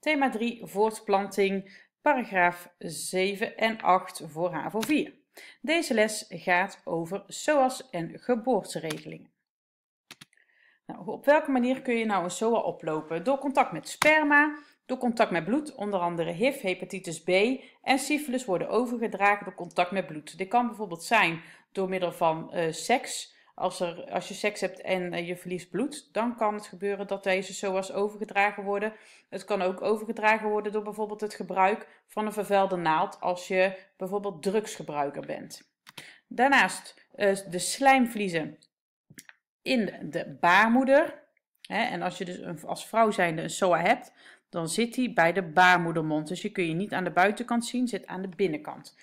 Thema 3, voortplanting, paragraaf 7 en 8 voor HAVO 4. Deze les gaat over SOAS en geboorteregelingen. Nou, op welke manier kun je nou een SOA oplopen? Door contact met sperma, door contact met bloed, onder andere HIV, hepatitis B en syfilis worden overgedragen door contact met bloed. Dit kan bijvoorbeeld zijn door middel van uh, seks, als, er, als je seks hebt en eh, je verliest bloed, dan kan het gebeuren dat deze zoals overgedragen worden. Het kan ook overgedragen worden door bijvoorbeeld het gebruik van een vervuilde naald als je bijvoorbeeld drugsgebruiker bent. Daarnaast eh, de slijmvliezen in de baarmoeder. en als je dus als vrouw zijnde een SOA hebt, dan zit die bij de baarmoedermond. Dus je kun je niet aan de buitenkant zien, zit aan de binnenkant.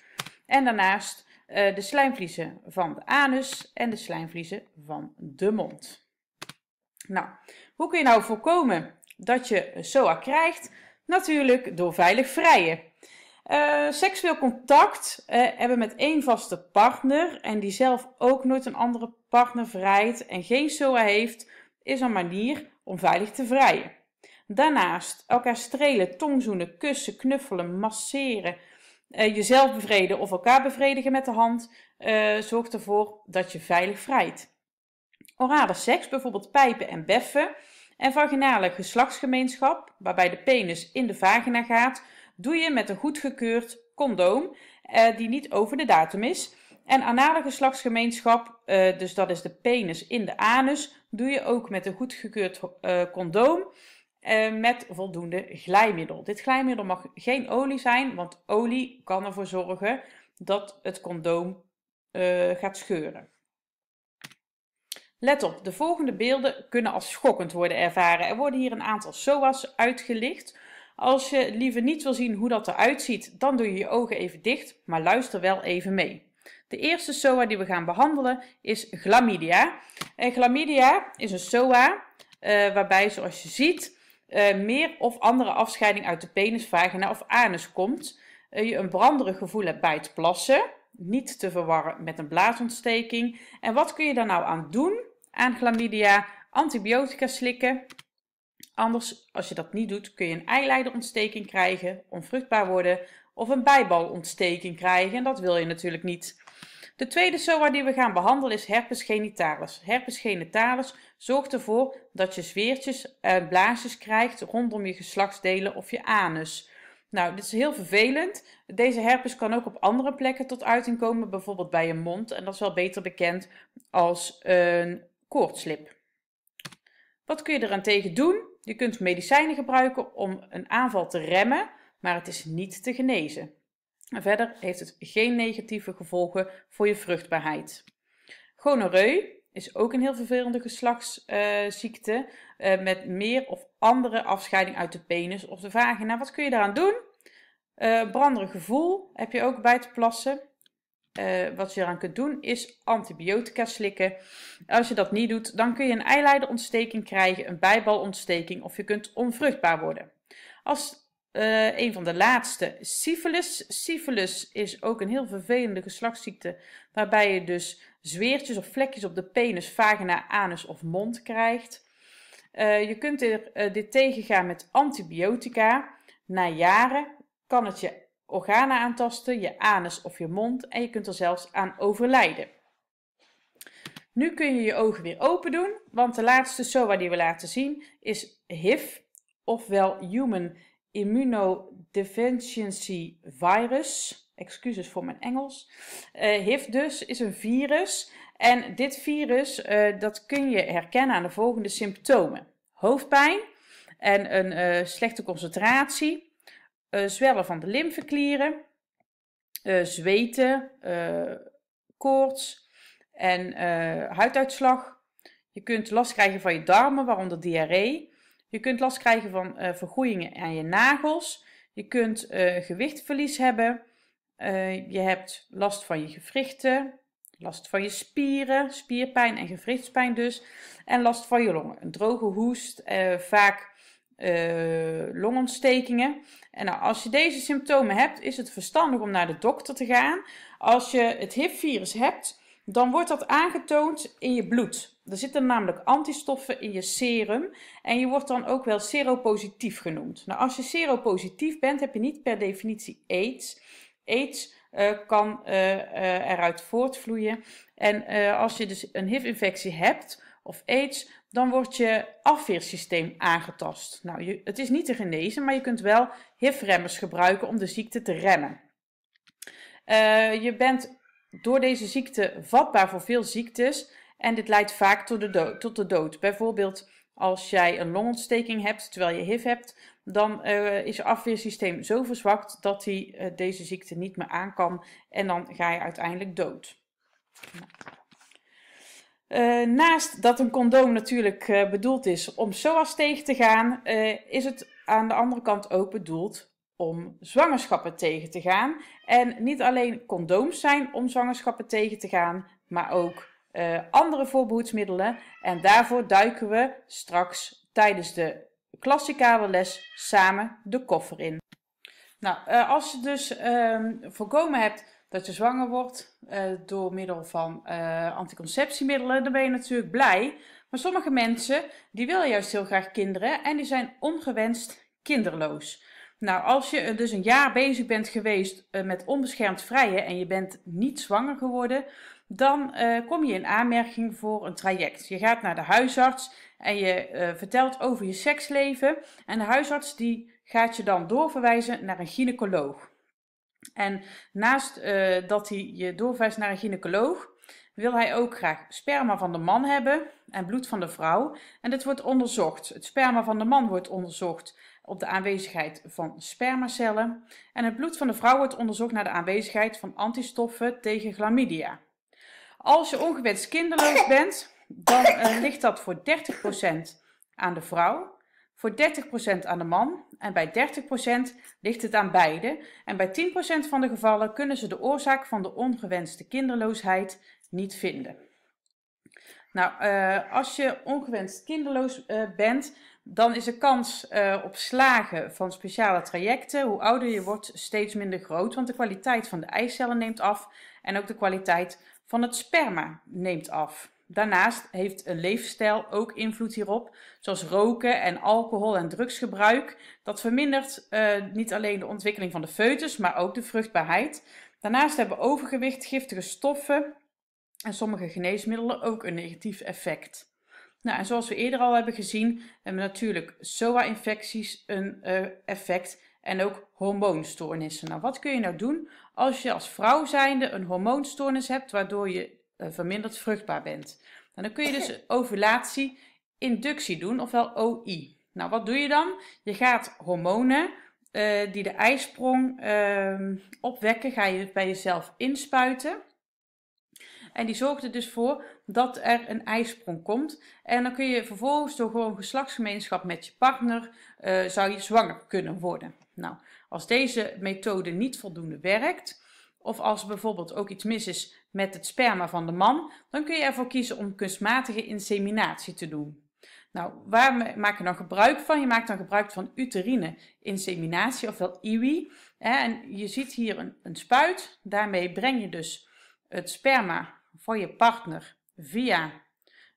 En daarnaast eh, de slijmvliezen van de anus en de slijmvliezen van de mond. Nou, hoe kun je nou voorkomen dat je SOA krijgt? Natuurlijk door veilig vrijen. Eh, seksueel contact eh, hebben met één vaste partner en die zelf ook nooit een andere partner vrijt en geen SOA heeft, is een manier om veilig te vrijen. Daarnaast elkaar strelen, tongzoenen, kussen, knuffelen, masseren, eh, jezelf bevredigen of elkaar bevredigen met de hand eh, zorgt ervoor dat je veilig vrijt. Orale seks, bijvoorbeeld pijpen en beffen, en vaginale geslachtsgemeenschap, waarbij de penis in de vagina gaat, doe je met een goedgekeurd condoom eh, die niet over de datum is. En anale geslachtsgemeenschap, dus dat is de penis in de anus, doe je ook met een goedgekeurd condoom eh, met voldoende glijmiddel. Dit glijmiddel mag geen olie zijn, want olie kan ervoor zorgen dat het condoom eh, gaat scheuren. Let op, de volgende beelden kunnen als schokkend worden ervaren. Er worden hier een aantal SOA's uitgelicht. Als je liever niet wil zien hoe dat eruit ziet, dan doe je je ogen even dicht, maar luister wel even mee. De eerste SOA die we gaan behandelen is chlamydia. En eh, chlamydia is een SOA waarbij, zoals je ziet, eh, meer of andere afscheiding uit de penis, vagina of anus komt, uh, je een branderig gevoel hebt bij het plassen, niet te verwarren met een blaasontsteking. En wat kun je daar nou aan doen? Aan chlamydia antibiotica slikken. Anders, als je dat niet doet, kun je een eileiderontsteking krijgen, onvruchtbaar worden of een bijbalontsteking krijgen. En dat wil je natuurlijk niet. De tweede SOA die we gaan behandelen is herpes genitalis. Herpes genitalis zorgt ervoor dat je zweertjes en eh, blaasjes krijgt rondom je geslachtsdelen of je anus. Nou, dit is heel vervelend. Deze herpes kan ook op andere plekken tot uiting komen, bijvoorbeeld bij je mond. En dat is wel beter bekend als een koortslip. Wat kun je eraan tegen doen? Je kunt medicijnen gebruiken om een aanval te remmen, maar het is niet te genezen. Verder heeft het geen negatieve gevolgen voor je vruchtbaarheid. Gonoreu is ook een heel vervelende geslachtsziekte eh, eh, met meer of andere afscheiding uit de penis of de vagina. Wat kun je daaraan doen? Uh, eh, branderig gevoel heb je ook bij te plassen. wat je eraan kunt doen is antibiotica slikken. Als je dat niet doet, dan kun je een eileiderontsteking krijgen, een bijbalontsteking of je kunt onvruchtbaar worden. Als eh, een van de laatste, syphilis. Syphilis is ook een heel vervelende geslachtsziekte waarbij je dus zweertjes of vlekjes op de penis, vagina, anus of mond krijgt. Eh, je kunt er, uh, dit tegengaan met antibiotica. Na jaren kan het je organen aantasten, je anus of je mond en je kunt er zelfs aan overlijden. Nu kun je je ogen weer open doen, want de laatste SOA die we laten zien is HIV, ofwel Human immunodeficiency virus. Excuses voor mijn Engels. Uh, eh, HIV dus is een virus. En dit virus, eh, dat kun je herkennen aan de volgende symptomen. Hoofdpijn en een eh, slechte concentratie. zwellen van de lymfeklieren. zweten, koorts en huiduitslag. Je kunt last krijgen van je darmen, waaronder diarree. Je kunt last krijgen van uh, eh, vergroeien aan je nagels. Je kunt eh, gewichtverlies hebben. Eh, je hebt last van je gewrichten, last van je spieren, spierpijn en gewrichtspijn dus. En last van je longen. Een droge hoest, vaak longontstekingen. En nou, als je deze symptomen hebt, is het verstandig om naar de dokter te gaan. Als je het HIV-virus hebt, dan wordt dat aangetoond in je bloed. Er zitten namelijk antistoffen in je serum en je wordt dan ook wel seropositief genoemd. Nou, als je seropositief bent, heb je niet per definitie aids. Aids eh, kan eh, eh, eruit voortvloeien. En als je dus een HIV-infectie hebt of aids, dan wordt je afweersysteem aangetast. Nou, je, het is niet te genezen, maar je kunt wel HIV-remmers gebruiken om de ziekte te remmen. je bent door deze ziekte vatbaar voor veel ziektes en dit leidt vaak tot de dood. Tot de dood. Bijvoorbeeld als jij een longontsteking hebt terwijl je HIV hebt, dan eh, is je afweersysteem zo verzwakt dat hij eh, deze ziekte niet meer aan kan en dan ga je uiteindelijk dood. Eh, naast dat een condoom natuurlijk bedoeld is om SOA's tegen te gaan, is het aan de andere kant ook bedoeld om zwangerschappen tegen te gaan. En niet alleen condooms zijn om zwangerschappen tegen te gaan, maar ook eh, andere voorbehoedsmiddelen. En daarvoor duiken we straks tijdens de klassikale les samen de koffer in. Nou, eh, als je dus ehm, voorkomen hebt dat je zwanger wordt eh, door middel van anticonceptiemiddelen, dan ben je natuurlijk blij. Maar sommige mensen die willen juist heel graag kinderen en die zijn ongewenst kinderloos. Nou, als je eh, dus een jaar bezig bent geweest eh, met onbeschermd vrije en je bent niet zwanger geworden, dan eh, kom je in aanmerking voor een traject. Je gaat naar de huisarts en je vertelt over je seksleven en de huisarts die gaat je dan doorverwijzen naar een gynaecoloog. En naast dat hij je doorverwijst naar een gynaecoloog, wil hij ook graag sperma van de man hebben en bloed van de vrouw. En dat wordt onderzocht. Het sperma van de man wordt onderzocht op de aanwezigheid van spermacellen en het bloed van de vrouw wordt onderzocht naar de aanwezigheid van antistoffen tegen chlamydia. Als je ongewenst kinderloos bent, dan eh, ligt dat voor 30% aan de vrouw, voor 30% aan de man en bij 30% ligt het aan beide. En bij 10% van de gevallen kunnen ze de oorzaak van de ongewenste kinderloosheid niet vinden. Nou, eh, als je ongewenst kinderloos eh, bent, dan is de kans eh, op slagen van speciale trajecten, hoe ouder je wordt, steeds minder groot. Want de kwaliteit van de eicellen neemt af en ook de kwaliteit van het sperma neemt af. Daarnaast heeft een leefstijl ook invloed hierop, zoals roken en alcohol en drugsgebruik. Dat vermindert eh, niet alleen de ontwikkeling van de foetus, maar ook de vruchtbaarheid. Daarnaast hebben overgewicht, giftige stoffen en sommige geneesmiddelen ook een negatief effect. Nou, en zoals we eerder al hebben gezien, hebben natuurlijk SOA-infecties een eh, effect en ook hormoonstoornissen. Nou, wat kun je nou doen als je als vrouw zijnde een hormoonstoornis hebt waardoor je eh, verminderd vruchtbaar bent? Nou, dan kun je dus ovulatie-inductie doen, ofwel OI. Nou, wat doe je dan? Je gaat hormonen eh, die de ijsprong ehm, opwekken, ga je bij jezelf inspuiten. En die zorgt er dus voor dat er een ijsprong komt. En dan kun je vervolgens door gewoon geslachtsgemeenschap met je partner, eh, zou je zwanger kunnen worden. Nou, als deze methode niet voldoende werkt, of als bijvoorbeeld ook iets mis is met het sperma van de man, dan kun je ervoor kiezen om kunstmatige inseminatie te doen. Nou, waar maak je dan gebruik van? Je maakt dan gebruik van uterine inseminatie, ofwel IWI. En je ziet hier een, een spuit. Daarmee breng je dus het sperma van je partner via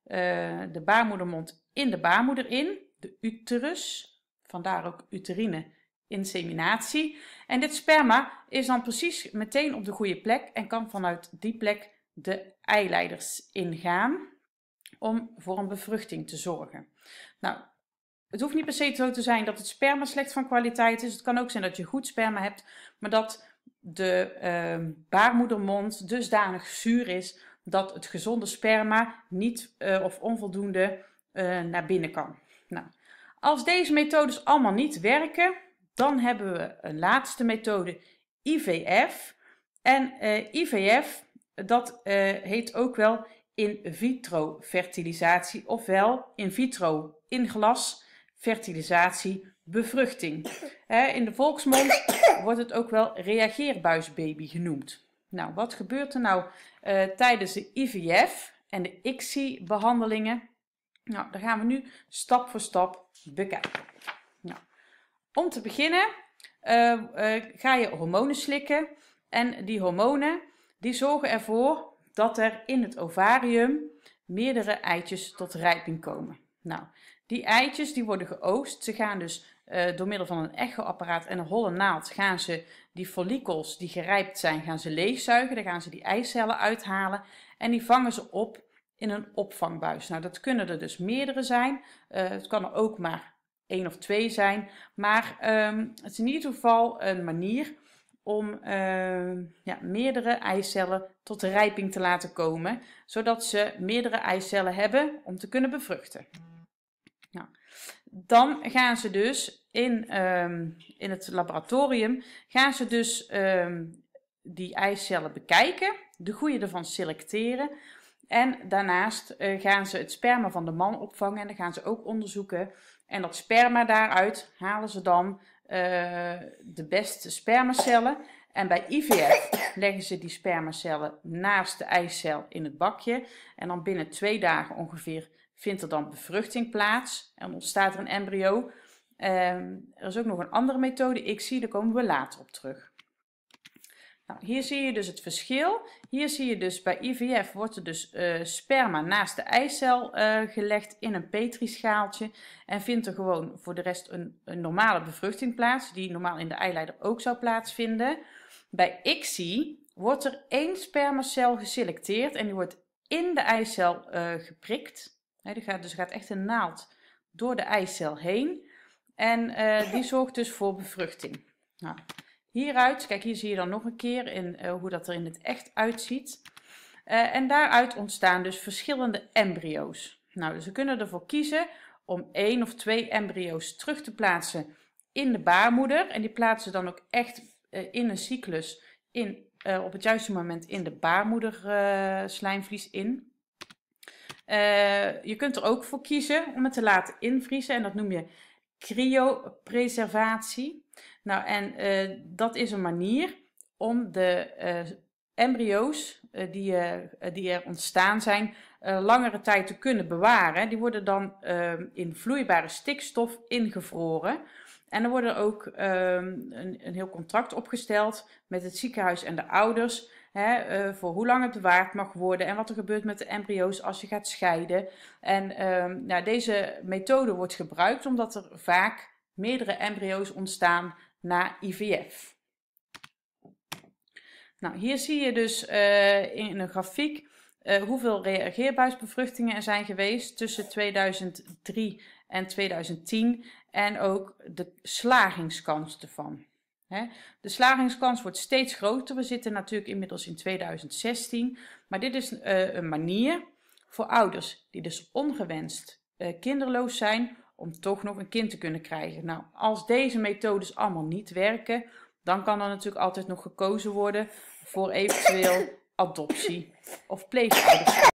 eh, de baarmoedermond in de baarmoeder in, de uterus, vandaar ook uterine inseminatie. En dit sperma is dan precies meteen op de goede plek en kan vanuit die plek de eileiders ingaan om voor een bevruchting te zorgen. Nou, het hoeft niet per se zo te zijn dat het sperma slecht van kwaliteit is. Het kan ook zijn dat je goed sperma hebt, maar dat de eh, baarmoedermond dusdanig zuur is dat het gezonde sperma niet eh, of onvoldoende eh, naar binnen kan. Nou, als deze methodes allemaal niet werken, dan hebben we een laatste methode, IVF. En eh, IVF, dat heet ook wel in vitro fertilisatie, ofwel in vitro in glas fertilisatie bevruchting. in de volksmond wordt het ook wel reageerbuisbaby genoemd. Nou, wat gebeurt er nou eh, tijdens de IVF en de ICSI-behandelingen? Nou, daar gaan we nu stap voor stap bekijken. Nou, om te beginnen eh, eh, ga je hormonen slikken. En die hormonen die zorgen ervoor dat er in het ovarium meerdere eitjes tot rijping komen. Nou, die eitjes die worden geoogst. Ze gaan dus door middel van een echoapparaat en een holle naald gaan ze die follicels die gerijpt zijn, gaan ze leegzuigen. Dan gaan ze die eicellen uithalen en die vangen ze op in een opvangbuis. Nou, dat kunnen er dus meerdere zijn. Eh, het kan er ook maar één of twee zijn. Maar ehm, het is in ieder geval een manier om ehm, ja, meerdere eicellen tot rijping te laten komen, zodat ze meerdere eicellen hebben om te kunnen bevruchten. Nou, dan gaan ze dus in, ehm, in het laboratorium gaan ze dus ehm, die eicellen bekijken, de goede ervan selecteren. En daarnaast eh, gaan ze het sperma van de man opvangen en dan gaan ze ook onderzoeken. En dat sperma daaruit halen ze dan eh, de beste spermacellen. En bij IVF leggen ze die spermacellen naast de eicel in het bakje. En dan binnen twee dagen ongeveer vindt er dan bevruchting plaats en ontstaat er een embryo. Ehm, er is ook nog een andere methode, ik zie, daar komen we later op terug. Nou, hier zie je dus het verschil. Hier zie je dus bij IVF wordt er dus eh, sperma naast de eicel eh, gelegd in een petrischaaltje. En vindt er gewoon voor de rest een, een, normale bevruchting plaats, die normaal in de eileider ook zou plaatsvinden. Bij ICSI wordt er één spermacel geselecteerd en die wordt in de eicel eh, geprikt. He, die gaat, dus gaat echt een naald door de eicel heen. En eh, die zorgt dus voor bevruchting. Nou, hieruit, kijk hier zie je dan nog een keer in, eh, hoe dat er in het echt uitziet. Eh, en daaruit ontstaan dus verschillende embryo's. Nou, ze dus kunnen ervoor kiezen om één of twee embryo's terug te plaatsen in de baarmoeder. En die plaatsen ze dan ook echt in een cyclus in, op het juiste moment in de baarmoederslijmvlies in. je kunt er ook voor kiezen om het te laten invriezen. En dat noem je cryopreservatie. Nou, en eh, dat is een manier om de eh, embryo's eh, die, die er ontstaan zijn, langere tijd te kunnen bewaren. Die worden dan in vloeibare stikstof ingevroren. En er wordt ook ehm, een, een heel contract opgesteld met het ziekenhuis en de ouders Hè, eh, voor hoe lang het bewaard mag worden en wat er gebeurt met de embryo's als je gaat scheiden. En nou, deze methode wordt gebruikt omdat er vaak meerdere embryo's ontstaan na IVF. Nou, hier zie je dus eh, in een grafiek eh, hoeveel reageerbuisbevruchtingen er zijn geweest tussen 2003 en 2010 en ook de slagingskans ervan. De slagingskans wordt steeds groter. We zitten natuurlijk inmiddels in 2016. Maar dit is eh, een manier voor ouders die dus ongewenst eh, kinderloos zijn om toch nog een kind te kunnen krijgen. Nou, als deze methodes allemaal niet werken, dan kan er natuurlijk altijd nog gekozen worden voor eventueel adoptie of pleegouderschap.